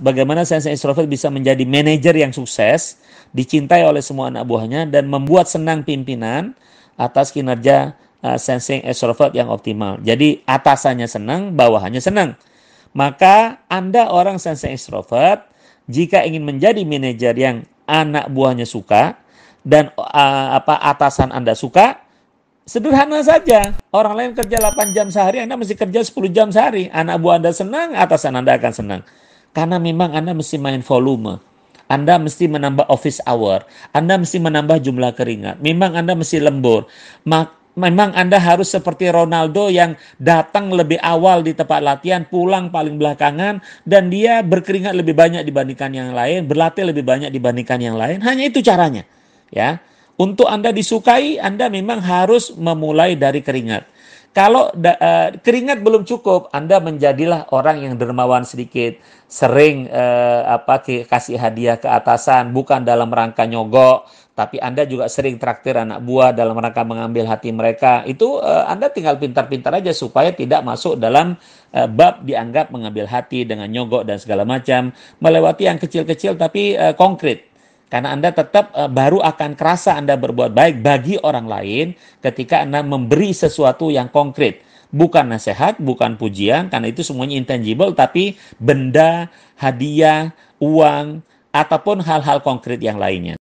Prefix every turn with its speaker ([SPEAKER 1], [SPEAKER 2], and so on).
[SPEAKER 1] Bagaimana sense introvert bisa menjadi manajer yang sukses, dicintai oleh semua anak buahnya, dan membuat senang pimpinan atas kinerja uh, eh, sensing extrovert yang optimal. Jadi atasannya senang, bawahannya senang. Maka Anda orang sensing extrovert, jika ingin menjadi manajer yang anak buahnya suka dan uh, apa atasan Anda suka, sederhana saja. Orang lain kerja 8 jam sehari, Anda mesti kerja 10 jam sehari. Anak buah Anda senang, atasan Anda akan senang. Karena memang Anda mesti main volume. Anda mesti menambah office hour, Anda mesti menambah jumlah keringat. Memang Anda mesti lembur. Memang Anda harus seperti Ronaldo yang datang lebih awal di tempat latihan, pulang paling belakangan, dan dia berkeringat lebih banyak dibandingkan yang lain, berlatih lebih banyak dibandingkan yang lain. Hanya itu caranya. Ya, untuk Anda disukai, Anda memang harus memulai dari keringat. Kalau da, uh, keringat belum cukup, Anda menjadilah orang yang dermawan sedikit, sering uh, apa kasih hadiah ke atasan, bukan dalam rangka nyogok, tapi Anda juga sering traktir anak buah dalam rangka mengambil hati mereka. Itu uh, Anda tinggal pintar-pintar aja supaya tidak masuk dalam uh, bab dianggap mengambil hati dengan nyogok dan segala macam, melewati yang kecil-kecil tapi uh, konkret. Karena Anda tetap uh, baru akan kerasa Anda berbuat baik bagi orang lain ketika Anda memberi sesuatu yang konkret. Bukan nasihat, bukan pujian, karena itu semuanya intangible, tapi benda, hadiah, uang, ataupun hal-hal konkret yang lainnya.